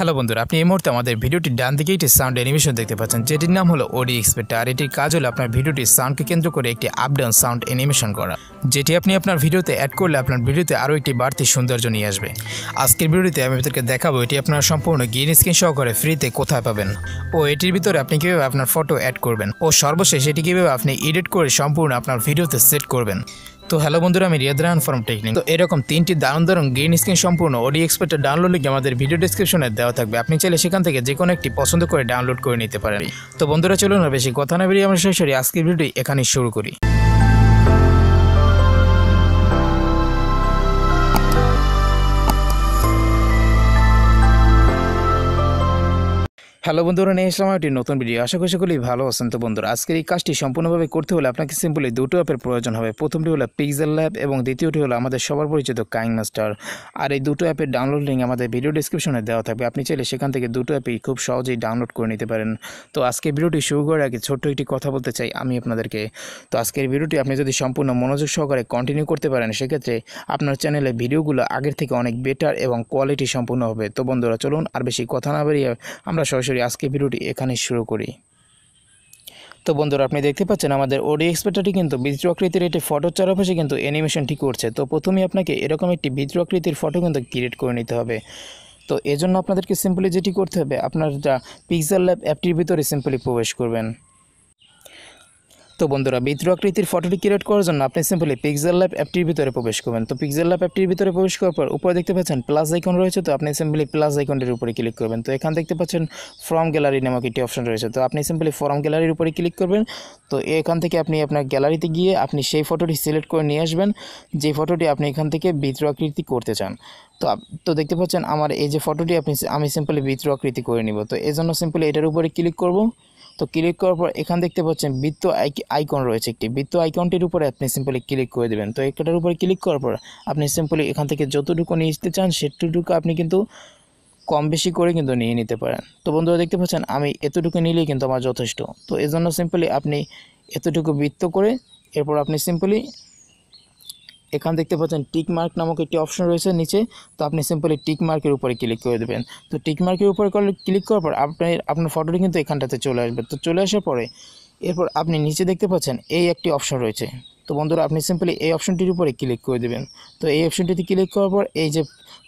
hello বন্ধুরা আপনি এই মুহূর্তে আমাদের ভিডিওটির ডান দিকে একটি সাউন্ড অ্যানিমেশন দেখতে পাচ্ছেন যেটির নাম হলো ওডি এক্সপেক্ট আর এটির কাজ হলো আপনার ভিডিওটির সাউন্ডকে কেন্দ্র করে একটি আপ ডাউন সাউন্ড অ্যানিমেশন করা যেটি আপনি আপনার ভিডিওতে অ্যাড করলে আপনার ভিডিওতে আরও একটি বাড়তি সৌন্দর্য নিয়ে আসবে আজকের ভিডিওতে আমি আপনাদেরকে দেখাবো এটি আপনার সম্পূর্ণ গ্রিন স্ক্রিন সহকারে ফ্রিতে কোথায় পাবেন ও এটির ভিতরে আপনি কীভাবে আপনার ফটো অ্যাড করবেন ও সর্বশেষ এটি কীভাবে আপনি এডিট করে সম্পূর্ণ আপনার ভিডিওতে সেট করবেন তো হ্যালো বন্ধুরা আমি রিয়াদ ফর্ম টেকনিক তো এরকম তিনটি দারুণ দারুণ গ্রিন স্ক্রিন সম্পূর্ণ অডিও এক্সপার্টের ডাউনলোড লিঙ্ক আমাদের ভিডিও ডিসক্রিপশনে দেওয়া থাকবে আপনি চাইলে সেখান থেকে যে কোনো একটি পছন্দ করে ডাউনলোড করে নিতে পারেন তো বন্ধুরা চলুন বেশি কথা না বেরিয়ে আমরা সরাসরি আজকের ভিডিও এখানেই শুরু করি হ্যালো বন্ধুরা নিয়ে এসলাম একটি নতুন ভিডিও আশা করি সকলেই ভালো আছেন তো বন্ধুরা আজকের এই কাজটি সম্পূর্ণভাবে করতে হলে আপনাকে সিম্পলি দুটো অ্যাপের প্রয়োজন হবে প্রথমটি হলো পিক্সেল ল্যাব এবং দ্বিতীয়টি হলো আমাদের সবার পরিচিত কাইং মাস্টার আর এই দুটো অ্যাপের ডাউনলোড লিঙ্ক আমাদের ভিডিও ডিসক্রিপশনে দেওয়া থাকবে আপনি চাইলে সেখান থেকে দুটো অ্যাপই খুব সহজেই ডাউনলোড করে নিতে পারেন তো আজকের ভিডিওটি শুরু করার আগে ছোট্ট একটি কথা বলতে চাই আমি আপনাদেরকে তো আজকের ভিডিওটি আপনি যদি সম্পূর্ণ মনোযোগ সহকারে কন্টিনিউ করতে পারেন সেক্ষেত্রে আপনার চ্যানেলে ভিডিওগুলো আগের থেকে অনেক বেটার এবং কোয়ালিটি সম্পূর্ণ হবে তো বন্ধুরা চলুন আর বেশি কথা না বেরিয়ে আমরা সরাসরি সরাসরি আজকে ভিডিওটি এখানে শুরু করি তো বন্ধুরা আপনি দেখতে পাচ্ছেন আমাদের ওডি এক্সপার্টারটি কিন্তু বিদ্রুকৃতির একটি ফটোর চারপাশে কিন্তু অ্যানিমেশনটি করছে তো প্রথমে আপনাকে এরকম একটি আকৃতির ফটো কিন্তু ক্রিয়েট করে নিতে হবে তো এজন্য আপনাদেরকে সিম্পলি যেটি করতে হবে আপনারা পিক্সেল ল্যাব অ্যাপটির ভিতরে সিম্পলি প্রবেশ করবেন তো বন্ধুরা বিদ্রোহ আকৃতির ফটোটি ক্রিয়েট করার জন্য আপনি সিম্পলি পিক্সেল ল্যাব অ্যাপটির ভিতরে প্রবেশ করবেন তো পিক্সেল ল্যাব অ্যাপটির ভিতরে প্রবেশ করার পর উপরে দেখতে পাচ্ছেন প্লাস আইকন রয়েছে তো আপনি সিম্পলি প্লাস আইকনটির উপরে ক্লিক করবেন তো এখানে দেখতে পাচ্ছেন ফর্ম গ্যালারি নামক একটি অপশন রয়েছে তো আপনি সিম্পলি ফর্ম গ্যালারির উপরে ক্লিক করবেন তো এখান থেকে আপনি আপনার গ্যালারিতে গিয়ে আপনি সেই ফটোটি সিলেক্ট করে নিয়ে আসবেন যে ফটোটি আপনি এখান থেকে বিদ্রু আকৃতি করতে চান তো তো দেখতে পাচ্ছেন আমার এই যে ফটোটি আপনি আমি সিম্পলি বিদ্রু আকৃতি করে নিব তো এজন্য সিম্পলি এটার উপরে ক্লিক করবো তো ক্লিক করার পর এখান দেখতে পাচ্ছেন বৃত্ত আইকন রয়েছে একটি বৃত্ত আইকনটির উপরে আপনি সিম্পলি ক্লিক করে দেবেন তো একটার উপরে ক্লিক করার পর আপনি সিম্পলি এখান থেকে যতটুকু নিয়ে যেতে চান সেটুটুকু আপনি কিন্তু কম বেশি করে কিন্তু নিয়ে নিতে পারেন তো বন্ধুরা দেখতে পাচ্ছেন আমি এতটুকু নিলেই কিন্তু আমার যথেষ্ট তো এজন্য সিম্পলি আপনি এতটুকু বৃত্ত করে এরপর আপনি সিম্পলি এখান দেখতে পাচ্ছেন টিক মার্ক নামক একটি অপশন রয়েছে নিচে তো আপনি সিম্পলি টিক মার্কের উপরে ক্লিক করে দেবেন তো টিক মার্কের উপরে করলে ক্লিক করার পর আপনি আপনার ফটোটি কিন্তু এখানটাতে চলে আসবে তো চলে আসার পরে এরপর আপনি নিচে দেখতে পাচ্ছেন এই একটি অপশন রয়েছে তো বন্ধুরা আপনি সিম্পলি এই অপশনটির উপরে ক্লিক করে দেবেন তো এই অপশনটিতে ক্লিক করার পর এই যে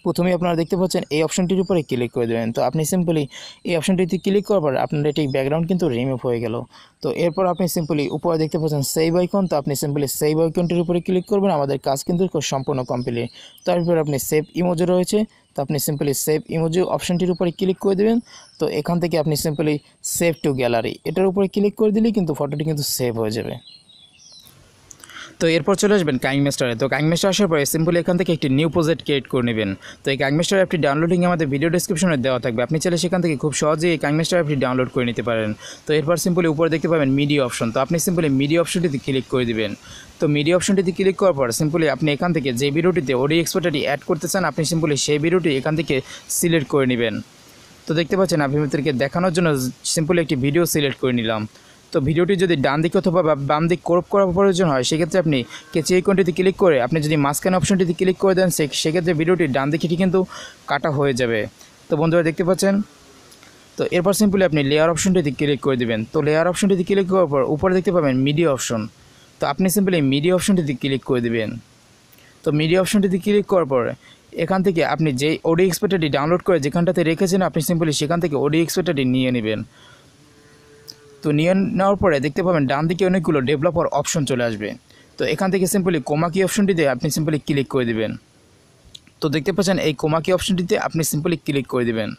প্রথমে আপনারা দেখতে পাচ্ছেন এই অপশনটির উপরে ক্লিক করে দেবেন তো আপনি সিম্পলি এই অপশনটিতে ক্লিক করার পর আপনার এটি ব্যাকগ্রাউন্ড কিন্তু রিমুভ হয়ে গেল তো এরপর আপনি সিম্পলি উপরে দেখতে পাচ্ছেন সেই বাইকন তো আপনি সিম্পলি সেই বাইকনটির উপরে ক্লিক করবেন আমাদের কাজ কিন্তু সম্পূর্ণ কমপ্লিট তারপর আপনি সেভ ইমোজে রয়েছে তো আপনি সিম্পলি সেভ ইমোজি অপশানটির উপরে ক্লিক করে দেবেন তো এখান থেকে আপনি সিম্পলি সেভ টু গ্যালারি এটার উপরে ক্লিক করে দিলেই কিন্তু ফটোটি কিন্তু সেভ হয়ে যাবে তো এরপর চলে আসবেন কাইং তো কাইং আসার পরে সিম্পল এখান থেকে একটি নিউ প্রজেক্ট ক্রিয়েট করে নেবেন তো এই কাইং অ্যাপটি ডাউনলোডিং আমাদের ভিডিও ডিসক্রিপশনে দেওয়া থাকবে আপনি চাইলে সেখান থেকে খুব সহজেই এই কাইং অ্যাপটি ডাউনলোড করে নিতে পারেন তো এরপর সিম্পলি উপরে দেখতে পাবেন মিডিয়া অপশন তো আপনি সিম্পলি মিডিয়া অপশনটিতে ক্লিক করে দিবেন তো মিডিয়া অপশনটিতে ক্লিক করার পর সিম্পলি আপনি এখান থেকে যে ভিডিওটিতে অডিও এক্সপোর্টারটি অ্যাড করতে চান আপনি সিম্পলি সেই ভিডিওটি এখান থেকে সিলেক্ট করে নেবেন তো দেখতে পাচ্ছেন আপনাদেরকে দেখানোর জন্য সিম্পলি একটি ভিডিও সিলেক্ট করে নিলাম তো ভিডিওটি যদি ডান দিকে অথবা বাম দিক ক্রপ করার প্রয়োজন হয় সেক্ষেত্রে আপনি কেচি আইকনটিতে ক্লিক করে আপনি যদি মাস্কান অপশনটিতে ক্লিক করে দেন সেক্ষেত্রে ভিডিওটি ডান দিকেটি কিন্তু কাটা হয়ে যাবে তো বন্ধুরা দেখতে পাচ্ছেন তো এরপর সিম্পলি আপনি লেয়ার অপশনটিতে ক্লিক করে দেবেন তো লেয়ার অপশনটিতে ক্লিক করার পর উপরে দেখতে পাবেন মিডিয়া অপশন তো আপনি সিম্পলি মিডিয়া অপশনটিতে ক্লিক করে দেবেন তো মিডিয়া অপশনটিতে ক্লিক করার পর এখান থেকে আপনি যেই অডিও এক্সপেক্টারটি ডাউনলোড করে যেখানটাতে রেখেছেন আপনি সিম্পলি সেখান থেকে অডিও এক্সপেক্টারটি নিয়ে নেবেন তো নিয়ে নেওয়ার পরে দেখতে পাবেন ডান দিকে অনেকগুলো ডেভেলপার অপশন চলে আসবে তো এখান থেকে সিম্পলি কোমাকি অপশনটিতে আপনি সিম্পলি ক্লিক করে দেবেন তো দেখতে পাচ্ছেন এই কোমাকি অপশনটিতে আপনি সিম্পলি ক্লিক করে দেবেন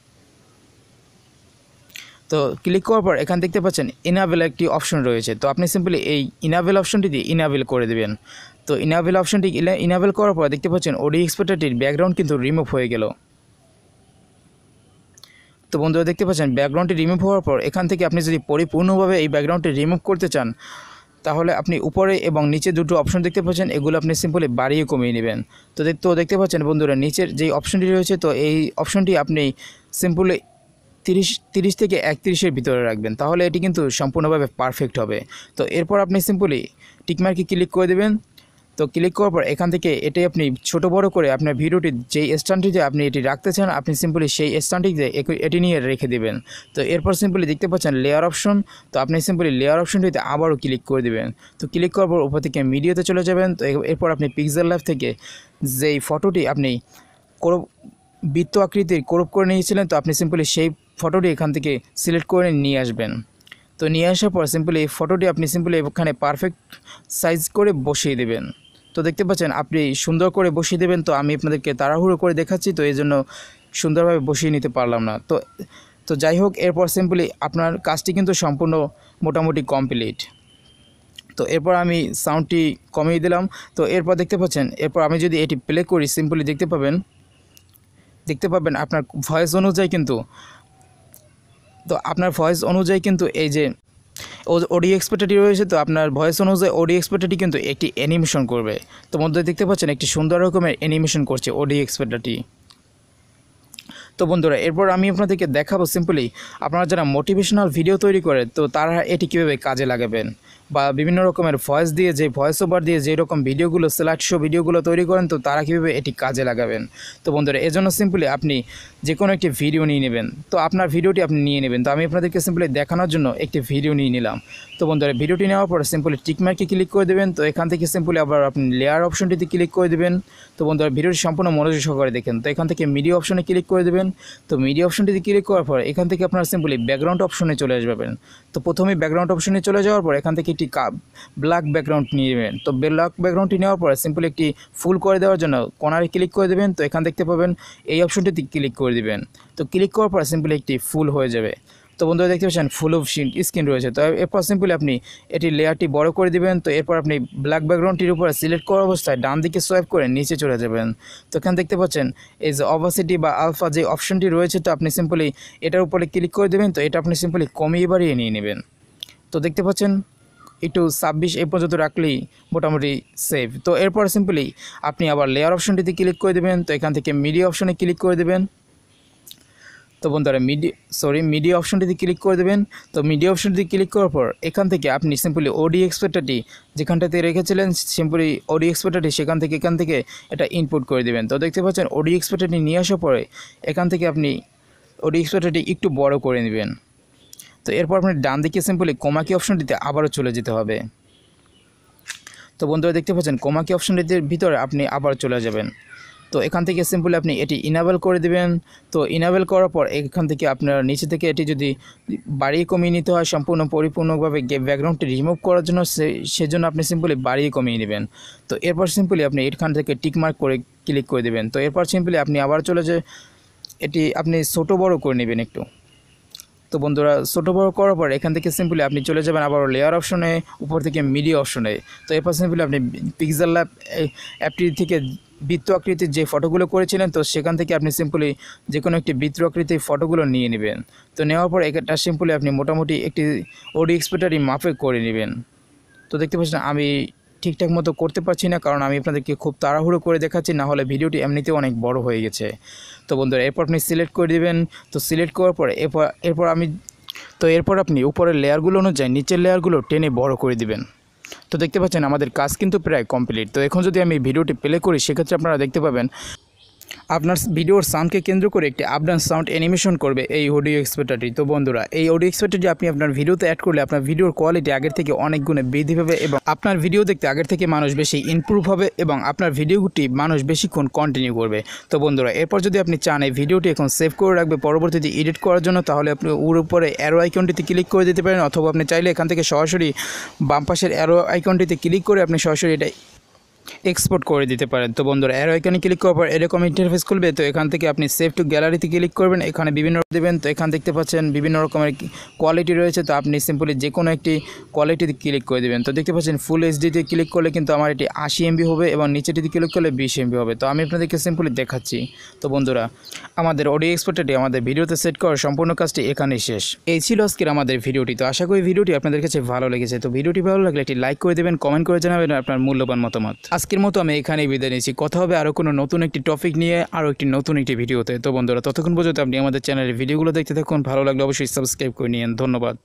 তো ক্লিক করার পর এখান দেখতে পাচ্ছেন ইনাবেল একটি অপশন রয়েছে তো আপনি সিম্পলি এই ইনাবেল অপশনটি দিয়ে ইনাবেল করে দেবেন তো ইনাবেল অপশনটি ইনাবেল করার পর দেখতে পাচ্ছেন ওডি এক্সপার্টারটির ব্যাকগ্রাউন্ড কিন্তু রিমুভ হয়ে গেল তো বন্ধুরা দেখতে পাচ্ছেন ব্যাকগ্রাউন্ডটি রিমুভ হওয়ার পর এখান থেকে আপনি যদি পরিপূর্ণভাবে এই ব্যাকগ্রাউন্ডটি রিমুভ করতে চান তাহলে আপনি উপরে এবং নিচে দুটো অপশন দেখতে পাচ্ছেন এগুলো আপনি সিম্পলি বাড়িয়ে কমিয়ে নেবেন তো দেখতে দেখতে পাচ্ছেন বন্ধুরা নিচের যেই অপশনটি রয়েছে তো এই অপশনটি আপনি সিম্পলি তিরিশ তিরিশ থেকে একত্রিশের ভিতরে রাখবেন তাহলে এটি কিন্তু সম্পূর্ণভাবে পারফেক্ট হবে তো এরপর আপনি সিম্পলি টিকমার্কে ক্লিক করে দেবেন তো ক্লিক করার পর এখান থেকে এটাই আপনি ছোট বড় করে আপনার ভিডিওটি যেই স্থানটিতে আপনি এটি রাখতে চান আপনি সিম্পলি সেই স্থানটিতে এটি নিয়ে রেখে দেবেন তো এরপর সিম্পলি দেখতে পাচ্ছেন লেয়ার অপশন তো আপনি সিম্পলি লেয়ার অপশনটিতে আবারও ক্লিক করে দিবেন তো ক্লিক করার পর উপর থেকে মিডিয়াতে চলে যাবেন তো এরপর আপনি পিক্সেল লাইভ থেকে যেই ফটোটি আপনি করব বৃত্ত আকৃতির কোরপ করে নিয়েছিলেন তো আপনি সিম্পলি সেই ফটোটি এখান থেকে সিলেক্ট করে নিয়ে আসবেন তো নিয়ে আসার পর সিম্পলি এই ফটোটি আপনি সিম্পলি এখানে পারফেক্ট সাইজ করে বসিয়ে দেবেন তো দেখতে পাচ্ছেন আপনি সুন্দর করে বসিয়ে দেবেন তো আমি আপনাদেরকে তাড়াহুড়ো করে দেখাচ্ছি তো এই জন্য সুন্দরভাবে বসিয়ে নিতে পারলাম না তো তো যাই হোক এরপর সিম্পলি আপনার কাজটি কিন্তু সম্পূর্ণ মোটামুটি কমপ্লিট তো এরপর আমি সাউন্ডটি কমিয়ে দিলাম তো এরপর দেখতে পাচ্ছেন এরপর আমি যদি এটি প্লে করি সিম্পলি দেখতে পাবেন দেখতে পাবেন আপনার ভয়েস অনুযায়ী কিন্তু তো আপনার ভয়েস অনুযায়ী কিন্তু এই যে অডিও এক্সপার্টারি রয়েছে তো আপনার ভয়েস অনুযায়ী ওডি এক্সপার্টারি কিন্তু একটি অ্যানিমেশন করবে তো মধ্যে দেখতে পাচ্ছেন একটি সুন্দর রকমের অ্যানিমেশন করছে ওডি এক্সপার্টারটি তো বন্ধুরা এরপর আমি আপনাদেরকে দেখাবো সিম্পলি আপনারা যারা মোটিভেশনাল ভিডিও তৈরি করে তো তারা এটি কীভাবে কাজে লাগাবেন বা বিভিন্ন রকমের ভয়েস দিয়ে যে ভয়েস ওভার দিয়ে যেই রকম ভিডিওগুলো স্লাইড শো ভিডিওগুলো তৈরি করেন তো তারা কীভাবে এটি কাজে লাগাবেন তো বন্ধুরা এজন্য সিম্পলি আপনি যে কোনো একটি ভিডিও নিয়ে নেবেন তো আপনার ভিডিওটি আপনি নিয়ে নেবেন তো আমি আপনাদেরকে সিম্পলি দেখানোর জন্য একটি ভিডিও নিয়ে নিলাম তো বন্ধুরা ভিডিওটি নেওয়ার পর সিম্পলি টিকমার্কে ক্লিক করে দেবেন তো এখান থেকে সিম্পলি আবার আপনি লেয়ার অপশনটিতে ক্লিক করে দেবেন তো বন্ধুরা ভিডিওটি সম্পূর্ণ মনোযোগ সহকারে দেখেন তো এখান থেকে মিডিয়া অপশনে ক্লিক করে দেবেন তো মিডিয়া অপশনটিতে ক্লিক করার পর এখান থেকে আপনার সিম্পলি ব্যাকগ্রাউন্ড অপশনে চলে আসবেন তো প্রথমে ব্যাকগ্রাউন্ড অপশনে চলে যাওয়ার পর এখান থেকে একটি ব্ল্যাক ব্যাকগ্রাউন্ড নিয়ে নেবেন তো ব্ল্যাক ব্যাকগ্রাউন্ডটি নেওয়ার পরে সিম্পল একটি ফুল করে দেওয়ার জন্য কোনারে ক্লিক করে দেবেন তো এখান দেখতে পাবেন এই অপশনটিতে ক্লিক করে দিবেন তো ক্লিক করার পরে সিম্পল একটি ফুল হয়ে যাবে তো বন্ধুরা দেখতে পাচ্ছেন ফুল অফ স্ক্রিন রয়েছে তো এরপর সিম্পলি আপনি এটি লেয়ারটি বড় করে দিবেন তো এরপর আপনি ব্ল্যাক ব্যাকগ্রাউন্ডটির উপরে সিলেক্ট করা অবস্থায় ডান দিকে সোয়াইপ করে নিচে চলে যাবেন তো এখানে দেখতে পাচ্ছেন এই যে অবাসিটি বা আলফা যে অপশনটি রয়েছে তো আপনি সিম্পলি এটার উপরে ক্লিক করে দেবেন তো এটা আপনি সিম্পলি কমিয়ে বাড়িয়ে নিয়ে নেবেন তো দেখতে পাচ্ছেন একটু ছাব্বিশ এ পর্যন্ত রাখলেই মোটামুটি সেভ তো এরপর সিম্পলি আপনি আবার লেয়ার অপশানটিতে ক্লিক করে দেবেন তো এখান থেকে মিডিয়া অপশানে ক্লিক করে দেবেন তো বন্ধুরা মিডি সরি মিডিয়া অপশানটিতে ক্লিক করে দেবেন তো মিডিয়া অপশানটিতে ক্লিক করার পর এখান থেকে আপনি সিম্পলি ওডি এক্সপেক্টারটি যেখানটাতে রেখেছিলেন সিম্পলি ওডি এক্সপেক্টারটি সেখান থেকে এখান থেকে এটা ইনপুট করে দেবেন তো দেখতে পাচ্ছেন ওডি এক্সপেক্টারটি নিয়ে আসার পরে এখান থেকে আপনি ওডি এক্সপেক্টারটি একটু বড় করে নেবেন তো এরপর আপনি ডান দিকে সিম্পলি কোমাকি অপশনটিতে আবারও চলে যেতে হবে তো বন্ধুরা দেখতে পাচ্ছেন কোমাকি অপশনটির ভিতরে আপনি আবার চলে যাবেন তো এখান থেকে সিম্পলি আপনি এটি ইনাবেল করে দিবেন তো ইনাবেল করার পর এখান থেকে আপনার নিচে থেকে এটি যদি বাড়িয়ে কমিয়ে নিতে হয় সম্পূর্ণ পরিপূর্ণভাবে ব্যাকগ্রাউন্ডটি রিমুভ করার জন্য সেজন্য আপনি সিম্পলি বাড়িয়ে কমিয়ে নেবেন তো এরপর সিম্পলি আপনি এখান থেকে টিকমার্ক করে ক্লিক করে দেবেন তো এরপর সিম্পলি আপনি আবার চলে যে এটি আপনি ছোটো বড় করে নেবেন একটু তো বন্ধুরা ছোটো বড় করার পর এখান থেকে সিম্পলি আপনি চলে যাবেন আবার লেয়ার অপশনে উপর থেকে মিডিয়া অপশনে তো এরপর সিম্পলি আপনি পিক্সেল ল্যাব অ্যাপটি থেকে বৃত্ত আকৃতির যে ফটোগুলো করেছিলেন তো সেখান থেকে আপনি সিম্পলি যে কোনো একটি বৃত্ত আকৃতির ফটোগুলো নিয়ে নেবেন তো নেওয়ার পর এটা সিম্পলি আপনি মোটামুটি একটি ওডি এক্সপোর্টারি মাফে করে নেবেন তো দেখতে পাচ্ছেন আমি ঠিকঠাক মতো করতে পারছি না কারণ আমি আপনাদেরকে খুব তাড়াহুড়ো করে দেখাচ্ছি না হলে ভিডিওটি এমনিতে অনেক বড় হয়ে গেছে তো বন্ধুরা এরপর আপনি সিলেক্ট করে দেবেন তো সিলেক্ট করার পরে এরপর এরপর আমি তো এরপর আপনি উপরের লেয়ারগুলো অনুযায়ী নিচের লেয়ারগুলো টেনে বড় করে দিবেন তো দেখতে পাচ্ছেন আমাদের কাজ কিন্তু প্রায় কমপ্লিট তো এখন যদি আমি ভিডিওটি প্লে করি সেক্ষেত্রে আপনারা দেখতে পাবেন আপনার ভিডিওর সাউন্ডকে কেন্দ্র করে একটি আপডান সাউন্ড অ্যানিমেশন করবে এই অডিও এক্সপার্টারটি তো বন্ধুরা এই অডিও এক্সপার্টারটি আপনি আপনার ভিডিওতে অ্যাড করলে আপনার ভিডিওর কোয়ালিটি আগের থেকে অনেক গুণে বৃদ্ধি পাবে এবং আপনার ভিডিও দেখতে আগের থেকে মানুষ বেশি ইম্প্রুভ হবে এবং আপনার ভিডিওটি মানুষ বেশিক্ষণ কন্টিনিউ করবে তো বন্ধুরা এরপর যদি আপনি চান এই ভিডিওটি এখন সেভ করে রাখবে পরবর্তীতে এডিট করার জন্য তাহলে আপনি ওর উপরে অ্যারো আইকনটিতে ক্লিক করে দিতে পারেন অথবা আপনি চাইলে এখান থেকে সরাসরি বাম পাশের অ্যারো আইকনটিতে ক্লিক করে আপনি সরাসরি এটা এক্সপোর্ট করে দিতে পারেন তো বন্ধুরা এর এখানে ক্লিক করার পর এরকম ইন্টারফেস খুলবে তো এখান থেকে আপনি সেভ টু গ্যালারিতে ক্লিক করবেন এখানে বিভিন্ন দেবেন তো এখান দেখতে পাচ্ছেন বিভিন্ন রকমের কোয়ালিটি রয়েছে তো আপনি সিম্পলি যে কোনো একটি কোয়ালিটিতে ক্লিক করে দেবেন তো দেখতে পাচ্ছেন ফুল এইচডিতে ক্লিক করলে কিন্তু আমার এটি আশি এমবি হবে এবং নিচেটিতে ক্লিক করলে বিশ এমবি হবে তো আমি আপনাদেরকে সিম্পলি দেখাচ্ছি তো বন্ধুরা আমাদের অডিও এক্সপোর্টারটি আমাদের ভিডিওতে সেট করার সম্পূর্ণ কাজটি এখানে শেষ এই ছিল আজকের আমাদের ভিডিওটি তো আশা করি ভিডিওটি আপনাদের কাছে ভালো লেগেছে তো ভিডিওটি ভালো লাগলে একটি লাইক করে দেবেন কমেন্ট করে জানাবেন আপনার মূল্যবান মতামত আজকের মতো আমি এখানেই বিদায় নিয়েছি কথা হবে আরও কোনো নতুন একটি টপিক নিয়ে আরও একটি নতুন একটি ভিডিওতে তো বন্ধুরা ততক্ষণ পর্যন্ত আপনি আমাদের চ্যানেলের ভিডিওগুলো দেখতে থাকুন ভালো লাগলে অবশ্যই সাবস্ক্রাইব করে নিন ধন্যবাদ